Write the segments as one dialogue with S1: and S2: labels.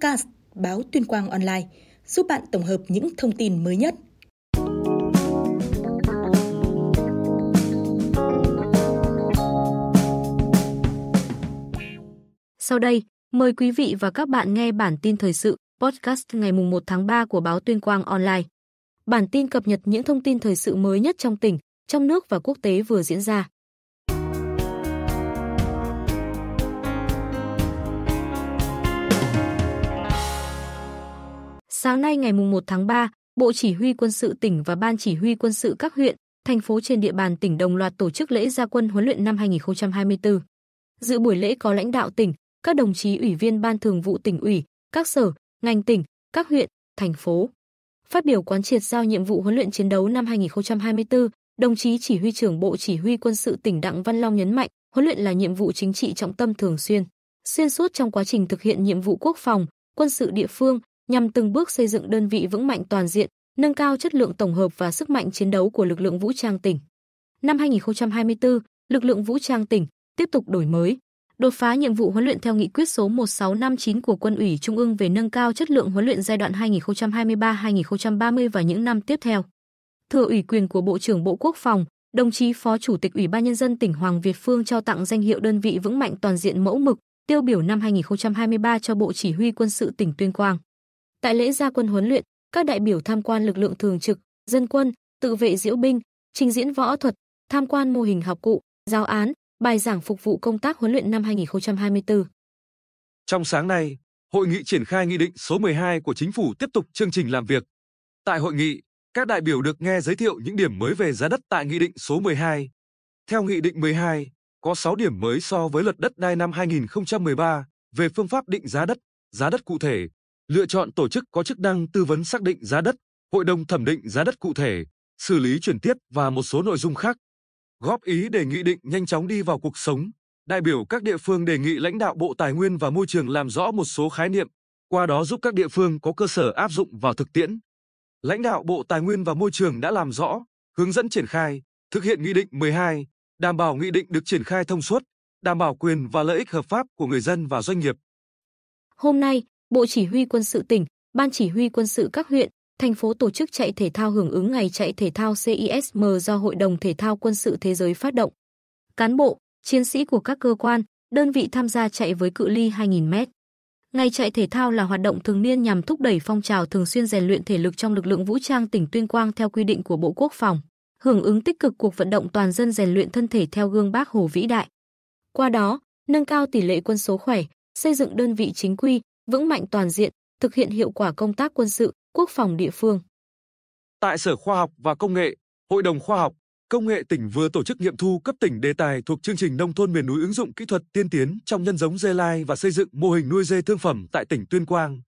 S1: podcast Báo Tuyên Quang Online giúp bạn tổng hợp những thông tin mới nhất. Sau đây, mời quý vị và các bạn nghe bản tin thời sự podcast ngày 1 tháng 3 của Báo Tuyên Quang Online. Bản tin cập nhật những thông tin thời sự mới nhất trong tỉnh, trong nước và quốc tế vừa diễn ra. Sáng nay ngày 1 tháng 3, Bộ Chỉ huy quân sự tỉnh và Ban Chỉ huy quân sự các huyện, thành phố trên địa bàn tỉnh đồng loạt tổ chức lễ gia quân huấn luyện năm 2024. Dự buổi lễ có lãnh đạo tỉnh, các đồng chí ủy viên Ban Thường vụ tỉnh ủy, các sở, ngành tỉnh, các huyện, thành phố. Phát biểu quán triệt giao nhiệm vụ huấn luyện chiến đấu năm 2024, đồng chí Chỉ huy trưởng Bộ Chỉ huy quân sự tỉnh Đặng Văn Long nhấn mạnh, huấn luyện là nhiệm vụ chính trị trọng tâm thường xuyên, xuyên suốt trong quá trình thực hiện nhiệm vụ quốc phòng, quân sự địa phương, nhằm từng bước xây dựng đơn vị vững mạnh toàn diện, nâng cao chất lượng tổng hợp và sức mạnh chiến đấu của lực lượng vũ trang tỉnh. Năm 2024, lực lượng vũ trang tỉnh tiếp tục đổi mới, đột phá nhiệm vụ huấn luyện theo nghị quyết số 1659 của Quân ủy Trung ương về nâng cao chất lượng huấn luyện giai đoạn 2023-2030 và những năm tiếp theo. Thừa ủy quyền của Bộ trưởng Bộ Quốc phòng, đồng chí Phó Chủ tịch Ủy ban nhân dân tỉnh Hoàng Việt Phương trao tặng danh hiệu đơn vị vững mạnh toàn diện mẫu mực tiêu biểu năm 2023 cho Bộ Chỉ huy quân sự tỉnh Tuyên Quang. Tại lễ gia quân huấn luyện, các đại biểu tham quan lực lượng thường trực, dân quân, tự vệ diễu binh, trình diễn võ thuật, tham quan mô hình học cụ, giáo án, bài giảng phục vụ công tác huấn luyện năm 2024.
S2: Trong sáng nay, hội nghị triển khai nghị định số 12 của chính phủ tiếp tục chương trình làm việc. Tại hội nghị, các đại biểu được nghe giới thiệu những điểm mới về giá đất tại nghị định số 12. Theo nghị định 12, có 6 điểm mới so với luật đất đai năm 2013 về phương pháp định giá đất, giá đất cụ thể, lựa chọn tổ chức có chức năng tư vấn xác định giá đất, hội đồng thẩm định giá đất cụ thể, xử lý chuyển tiếp và một số nội dung khác. Góp ý đề nghị định nhanh chóng đi vào cuộc sống, đại biểu các địa phương đề nghị lãnh đạo Bộ Tài nguyên và Môi trường làm rõ một số khái niệm, qua đó giúp các địa phương có cơ sở áp dụng vào thực tiễn. Lãnh đạo Bộ Tài nguyên và Môi trường đã làm rõ, hướng dẫn triển khai, thực hiện Nghị định 12, đảm bảo Nghị định được triển khai thông suốt, đảm bảo quyền và lợi ích hợp pháp của người dân và doanh nghiệp.
S1: Hôm nay, Bộ Chỉ huy quân sự tỉnh, Ban Chỉ huy quân sự các huyện, thành phố tổ chức chạy thể thao hưởng ứng ngày chạy thể thao CISM do Hội đồng Thể thao Quân sự Thế giới phát động. Cán bộ, chiến sĩ của các cơ quan, đơn vị tham gia chạy với cự ly 2.000m. Ngày chạy thể thao là hoạt động thường niên nhằm thúc đẩy phong trào thường xuyên rèn luyện thể lực trong lực lượng vũ trang tỉnh Tuyên Quang theo quy định của Bộ Quốc phòng, hưởng ứng tích cực cuộc vận động toàn dân rèn luyện thân thể theo gương Bác Hồ vĩ đại. Qua đó, nâng cao tỷ lệ quân số khỏe, xây dựng đơn vị chính quy, vững mạnh toàn diện, thực hiện hiệu quả công tác quân sự, quốc phòng địa phương.
S2: Tại Sở Khoa học và Công nghệ, Hội đồng Khoa học, Công nghệ tỉnh vừa tổ chức nghiệm thu cấp tỉnh đề tài thuộc chương trình nông thôn miền núi ứng dụng kỹ thuật tiên tiến trong nhân giống dê lai và xây dựng mô hình nuôi dê thương phẩm tại tỉnh Tuyên Quang.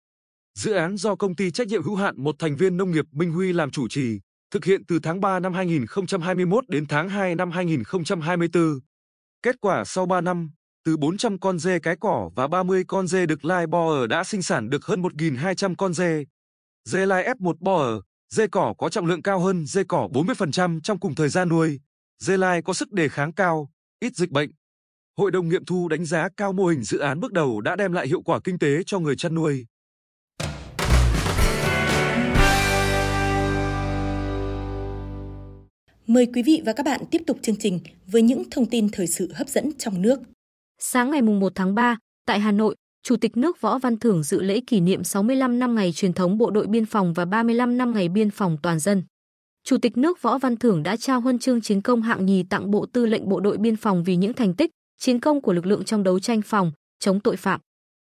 S2: Dự án do công ty trách nhiệm hữu hạn một thành viên nông nghiệp Minh Huy làm chủ trì, thực hiện từ tháng 3 năm 2021 đến tháng 2 năm 2024. Kết quả sau 3 năm, từ 400 con dê cái cỏ và 30 con dê được lai bò ở đã sinh sản được hơn 1.200 con dê. Dê lai F1 ở, dê cỏ có trọng lượng cao hơn dê cỏ 40% trong cùng thời gian nuôi. Dê lai có sức đề kháng cao, ít dịch bệnh. Hội đồng nghiệm thu đánh giá cao mô hình dự án bước đầu đã đem lại hiệu quả kinh tế cho người chăn nuôi.
S1: Mời quý vị và các bạn tiếp tục chương trình với những thông tin thời sự hấp dẫn trong nước. Sáng ngày 1 tháng 3, tại Hà Nội, Chủ tịch nước Võ Văn Thưởng dự lễ kỷ niệm 65 năm ngày truyền thống Bộ đội Biên phòng và 35 năm ngày biên phòng toàn dân. Chủ tịch nước Võ Văn Thưởng đã trao huân chương chiến công hạng nhì tặng Bộ Tư lệnh Bộ đội Biên phòng vì những thành tích, chiến công của lực lượng trong đấu tranh phòng, chống tội phạm.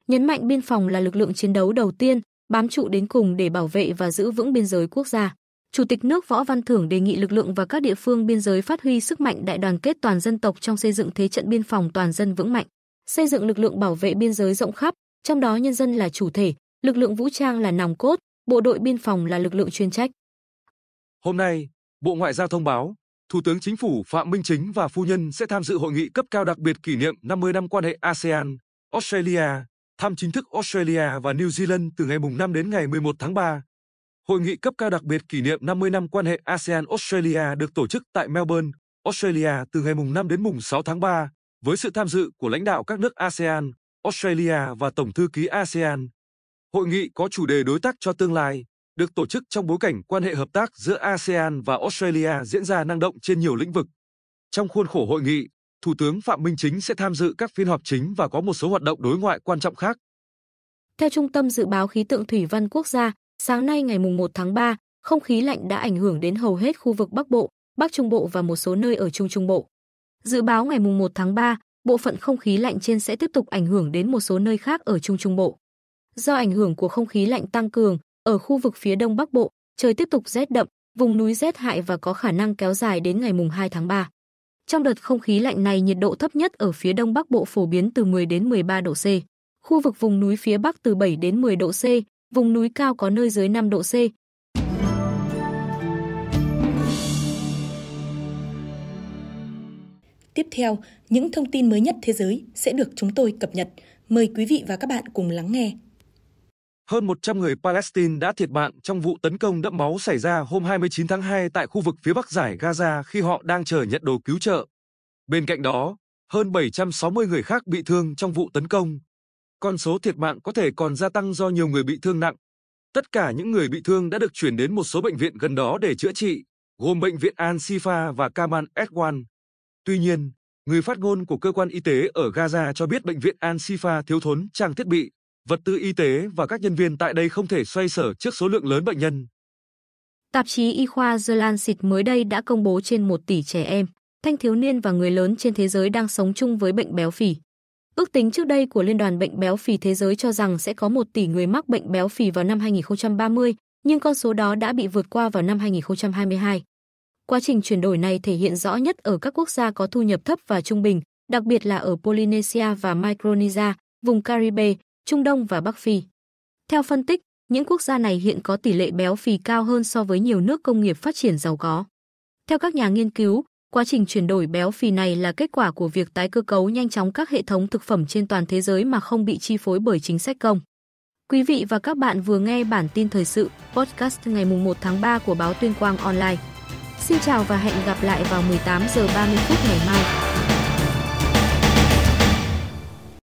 S1: Nhấn mạnh biên phòng là lực lượng chiến đấu đầu tiên, bám trụ đến cùng để bảo vệ và giữ vững biên giới quốc gia. Chủ tịch nước Võ Văn Thưởng đề nghị lực lượng và các địa phương biên giới phát huy sức mạnh đại đoàn kết toàn dân tộc trong xây dựng thế trận biên phòng toàn dân vững mạnh, xây dựng lực lượng bảo vệ biên giới rộng khắp, trong đó nhân dân là chủ thể, lực lượng vũ trang là nòng cốt, bộ đội biên phòng là lực lượng chuyên trách.
S2: Hôm nay, Bộ Ngoại giao thông báo, Thủ tướng Chính phủ Phạm Minh Chính và phu nhân sẽ tham dự hội nghị cấp cao đặc biệt kỷ niệm 50 năm quan hệ ASEAN, Australia, thăm chính thức Australia và New Zealand từ ngày mùng 5 đến ngày 11 tháng 3. Hội nghị cấp cao đặc biệt kỷ niệm 50 năm quan hệ ASEAN-Australia được tổ chức tại Melbourne, Australia từ ngày mùng 5 đến mùng 6 tháng 3 với sự tham dự của lãnh đạo các nước ASEAN, Australia và Tổng thư ký ASEAN. Hội nghị có chủ đề đối tác cho tương lai, được tổ chức trong bối cảnh quan hệ hợp tác giữa ASEAN và Australia diễn ra năng động trên nhiều lĩnh vực. Trong khuôn khổ hội nghị, Thủ tướng Phạm Minh Chính sẽ tham dự các phiên họp chính và có một số hoạt động đối ngoại quan trọng khác.
S1: Theo Trung tâm Dự báo Khí tượng Thủy văn Quốc gia, Sáng nay ngày mùng 1 tháng 3, không khí lạnh đã ảnh hưởng đến hầu hết khu vực Bắc Bộ, Bắc Trung Bộ và một số nơi ở Trung Trung Bộ. Dự báo ngày mùng 1 tháng 3, bộ phận không khí lạnh trên sẽ tiếp tục ảnh hưởng đến một số nơi khác ở Trung Trung Bộ. Do ảnh hưởng của không khí lạnh tăng cường, ở khu vực phía Đông Bắc Bộ, trời tiếp tục rét đậm, vùng núi rét hại và có khả năng kéo dài đến ngày mùng 2 tháng 3. Trong đợt không khí lạnh này, nhiệt độ thấp nhất ở phía Đông Bắc Bộ phổ biến từ 10 đến 13 độ C. Khu vực vùng núi phía Bắc từ 7 đến 10 độ C, vùng núi cao có nơi dưới 5 độ C. Tiếp theo, những thông tin mới nhất thế giới sẽ được chúng tôi cập nhật. Mời quý vị và các bạn cùng lắng nghe.
S2: Hơn 100 người Palestine đã thiệt mạng trong vụ tấn công đẫm máu xảy ra hôm 29 tháng 2 tại khu vực phía bắc giải Gaza khi họ đang chờ nhận đồ cứu trợ. Bên cạnh đó, hơn 760 người khác bị thương trong vụ tấn công con số thiệt mạng có thể còn gia tăng do nhiều người bị thương nặng. Tất cả những người bị thương đã được chuyển đến một số bệnh viện gần đó để chữa trị, gồm bệnh viện Al shifa và Kaman Edwan. Tuy nhiên, người phát ngôn của cơ quan y tế ở Gaza cho biết bệnh viện Al shifa thiếu thốn trang thiết bị, vật tư y tế và các nhân viên tại đây không thể xoay sở trước số lượng lớn bệnh nhân.
S1: Tạp chí y khoa The Lancet mới đây đã công bố trên một tỷ trẻ em, thanh thiếu niên và người lớn trên thế giới đang sống chung với bệnh béo phì. Ước tính trước đây của Liên đoàn Bệnh béo phì thế giới cho rằng sẽ có 1 tỷ người mắc bệnh béo phì vào năm 2030, nhưng con số đó đã bị vượt qua vào năm 2022. Quá trình chuyển đổi này thể hiện rõ nhất ở các quốc gia có thu nhập thấp và trung bình, đặc biệt là ở Polynesia và Micronesia, vùng Caribe, Trung Đông và Bắc Phi. Theo phân tích, những quốc gia này hiện có tỷ lệ béo phì cao hơn so với nhiều nước công nghiệp phát triển giàu có. Theo các nhà nghiên cứu, Quá trình chuyển đổi béo phì này là kết quả của việc tái cơ cấu nhanh chóng các hệ thống thực phẩm trên toàn thế giới mà không bị chi phối bởi chính sách công. Quý vị và các bạn vừa nghe bản tin thời sự podcast ngày 1 tháng 3 của báo Tuyên Quang Online. Xin chào và hẹn gặp lại vào 18 giờ 30 phút ngày mai.